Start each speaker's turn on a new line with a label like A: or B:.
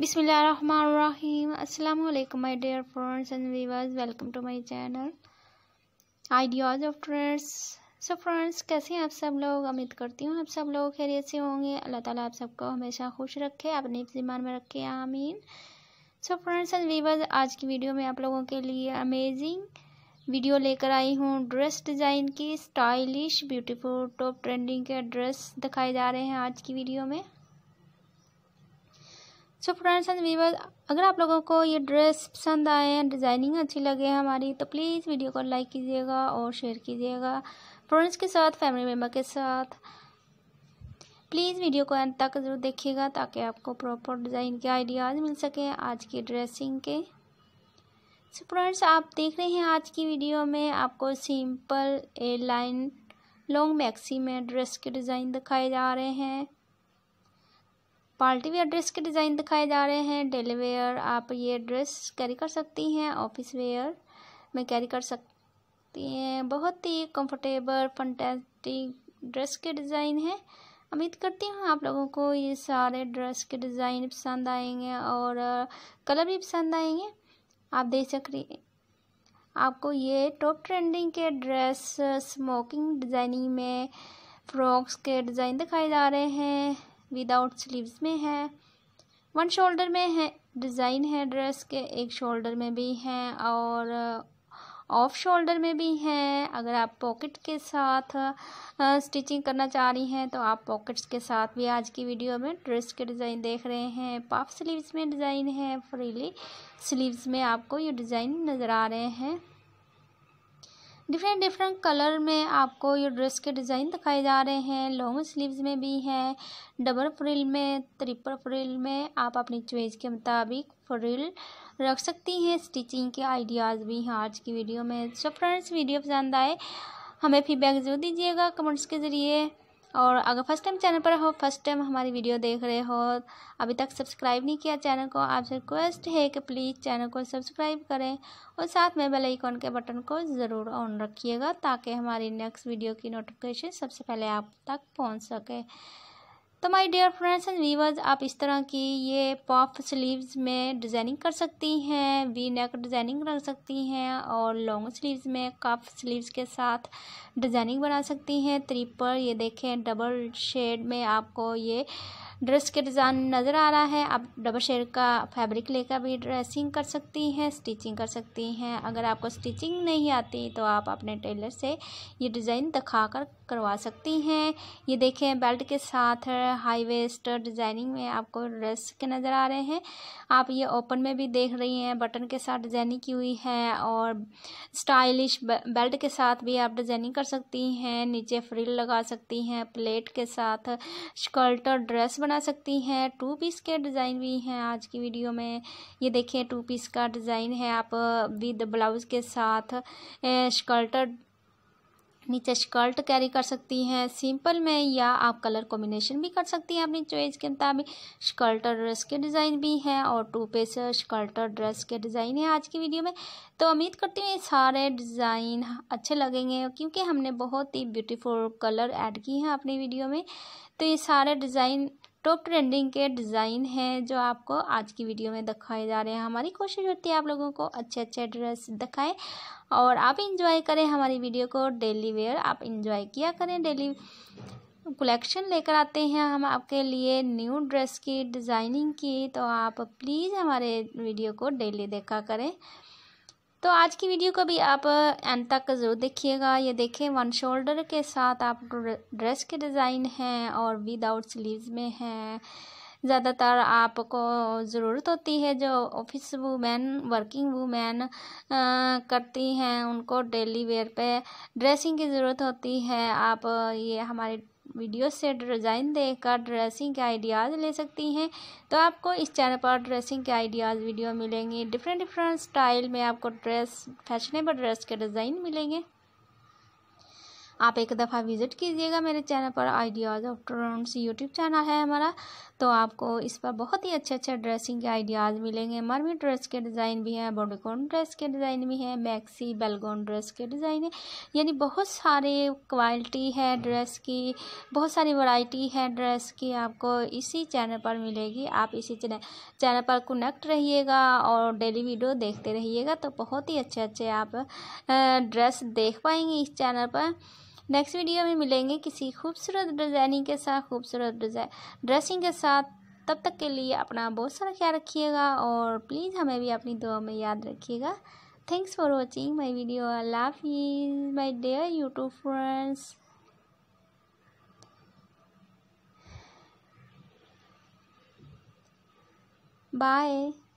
A: Bismillahirrahmanirrahim. Assalamu alaikum, my dear friends and viewers. Welcome to my channel. Ideas of so friends कैसे हैं आप सब लोग उम्मीद करती हूँ आप सब लोग खैरियत से होंगे अल्लाह ताला आप सबको हमेशा खुश रखे अपने ईमान में रखे आमीन सो फ्रेंड्स एंड वीवर्स आज की वीडियो में आप लोगों के लिए अमेजिंग वीडियो लेकर आई हूँ ड्रेस डिज़ाइन की स्टाइलिश ब्यूटीफुल टॉप ट्रेंडिंग के ड्रेस दिखाए जा रहे हैं आज की वीडियो में सो फ्रेंड्स एंड व्यूवर्स अगर आप लोगों को ये ड्रेस पसंद आए हैं डिज़ाइनिंग अच्छी लगे हमारी तो प्लीज़ वीडियो को लाइक कीजिएगा और शेयर कीजिएगा फ्रेंड्स के साथ फैमिली मेम्बर के साथ प्लीज़ वीडियो को एंड तक ज़रूर देखिएगा ताकि आपको प्रॉपर डिज़ाइन के आइडियाज़ मिल सके आज की ड्रेसिंग के सो फ्रेंड्स आप देख रहे हैं आज की वीडियो में आपको simple a line long maxi में ड्रेस के डिज़ाइन दिखाए जा रहे हैं पार्टी वेयर ड्रेस के डिज़ाइन दिखाए जा रहे हैं डेली वेयर आप ये ड्रेस कैरी कर सकती हैं ऑफिस वेयर में कैरी कर सकती हैं बहुत ही कंफर्टेबल फंटेस्टिक ड्रेस के डिज़ाइन हैं उम्मीद करती हूँ आप लोगों को ये सारे ड्रेस के डिज़ाइन पसंद आएंगे और कलर भी पसंद आएंगे आप देख सक रही आपको ये टॉप ट्रेंडिंग के ड्रेस स्मोकिंग डिज़ाइनिंग में फ्रॉक्स के डिज़ाइन दिखाए जा रहे हैं विदाउट स्लीव्स में है वन शोल्डर में है डिज़ाइन है ड्रेस के एक शोल्डर में भी हैं और ऑफ शोल्डर में भी हैं अगर आप पॉकेट के साथ स्टिचिंग करना चाह रही हैं तो आप पॉकेट्स के साथ भी आज की वीडियो में ड्रेस के डिज़ाइन देख रहे हैं पफ स्लीव्स में डिज़ाइन है फ्रीली स्लीव्स में आपको ये डिज़ाइन नज़र आ रहे हैं डिफरेंट डिफरेंट कलर में आपको ये ड्रेस के डिज़ाइन दिखाए जा रहे हैं लॉन्ग स्लीव्स में भी हैं डबल फ्रिल में ट्रिपल फ्रिल में आप अपनी चॉइस के मुताबिक फ्रिल रख सकती हैं स्टिचिंग के आइडियाज़ भी हैं आज की वीडियो में सो फ्रेंड्स वीडियो पसंद आए हमें फीडबैक जरूर दीजिएगा कमेंट्स के ज़रिए और अगर फर्स्ट टाइम चैनल पर हो फर्स्ट टाइम हमारी वीडियो देख रहे हो अभी तक सब्सक्राइब नहीं किया चैनल को आपसे रिक्वेस्ट है कि प्लीज़ चैनल को सब्सक्राइब करें और साथ में बेल आइकॉन के बटन को ज़रूर ऑन रखिएगा ताकि हमारी नेक्स्ट वीडियो की नोटिफिकेशन सबसे पहले आप तक पहुंच सके तो my dear friends and viewers आप इस तरह की ये पॉप स्लीव्स में डिज़ाइनिंग कर सकती हैं वी नेक डिज़ाइनिंग कर सकती हैं और लॉन्ग स्लीव्स में कफ स्लीव्स के साथ डिज़ाइनिंग बना सकती हैं त्रिपल ये देखें डबल शेड में आपको ये ड्रेस के डिज़ाइन नज़र आ रहा है आप डबल शेयर का फैब्रिक लेकर भी ड्रेसिंग कर सकती हैं स्टिचिंग कर सकती हैं अगर आपको स्टिचिंग नहीं आती तो आप अपने टेलर से ये डिज़ाइन दिखा कर करवा सकती हैं ये देखें बेल्ट के साथ हाई वेस्ट डिज़ाइनिंग में आपको ड्रेस के नज़र आ रहे हैं आप ये ओपन में भी देख रही हैं बटन के साथ डिज़ाइनिंग की हुई है और स्टाइलिश बेल्ट के साथ भी आप डिज़ाइनिंग कर सकती हैं नीचे फ्रिल लगा सकती हैं प्लेट के साथ स्कर्ट ड्रेस बना बना सकती हैं टू पीस के डिज़ाइन भी हैं आज की वीडियो में ये देखिए टू पीस का डिज़ाइन है आप विद ब्लाउज़ के साथ स्कर्टर नीचे स्कर्ट कैरी कर सकती हैं सिंपल में या आप कलर कॉम्बिनेशन भी कर सकती हैं अपनी चॉइस के मुताबिक स्कर्टर ड्रेस के डिज़ाइन भी हैं और टू पेस स्कर्टर ड्रेस के डिज़ाइन है आज की वीडियो में तो उम्मीद करती हूँ ये सारे डिज़ाइन अच्छे लगेंगे क्योंकि हमने बहुत ही ब्यूटीफुल कलर ऐड किए हैं अपनी वीडियो में तो ये सारे डिज़ाइन टॉप ट्रेंडिंग के डिज़ाइन हैं जो आपको आज की वीडियो में दिखाए जा रहे हैं हमारी कोशिश होती है आप लोगों को अच्छे अच्छे ड्रेस दिखाएं और आप इंजॉय करें हमारी वीडियो को डेली वेयर आप इंजॉय किया करें डेली कलेक्शन लेकर आते हैं हम आपके लिए न्यू ड्रेस की डिज़ाइनिंग की तो आप प्लीज़ हमारे वीडियो को डेली देखा करें तो आज की वीडियो को भी आप एंड तक ज़रूर देखिएगा ये देखें वन शोल्डर के साथ आप ड्रेस के डिज़ाइन हैं और विदाउट स्लीव्स में हैं ज़्यादातर आपको ज़रूरत होती है जो ऑफिस वूमेन वर्किंग वूमेन करती हैं उनको डेली वेयर पे ड्रेसिंग की ज़रूरत होती है आप ये हमारे वीडियो से डिज़ाइन कर ड्रेसिंग के आइडियाज़ ले सकती हैं तो आपको इस चैनल पर ड्रेसिंग के आइडियाज़ वीडियो मिलेंगे डिफरेंट डिफरेंट स्टाइल में आपको ड्रेस फैशनेबल ड्रेस के डिज़ाइन मिलेंगे आप एक दफ़ा विज़िट कीजिएगा मेरे चैनल पर आइडियाज़ ऑफ ट्रोन्स यूट्यूब चैनल है हमारा तो आपको इस पर बहुत ही अच्छे अच्छे ड्रेसिंग के आइडियाज़ मिलेंगे मरमी ड्रेस के डिज़ाइन भी हैं बॉडीकॉन ड्रेस के डिज़ाइन भी हैं मैक्सी बेलगोन ड्रेस के डिज़ाइन है यानी बहुत सारे क्वालिटी है ड्रेस की बहुत सारी वैरायटी है ड्रेस की आपको इसी चैनल पर मिलेगी आप इसी चैनल पर कनेक्ट रहिएगा और डेली वीडियो देखते रहिएगा तो बहुत ही अच्छे अच्छे आप ड्रेस देख पाएंगे इस चैनल पर नेक्स्ट वीडियो में मिलेंगे किसी खूबसूरत डिज़ाइनिंग के साथ खूबसूरत ड्रेसिंग के साथ तब तक के लिए अपना बहुत सारा ख्याल रखिएगा और प्लीज़ हमें भी अपनी दुआ में याद रखिएगा thanks for watching my video love you my dear YouTube friends bye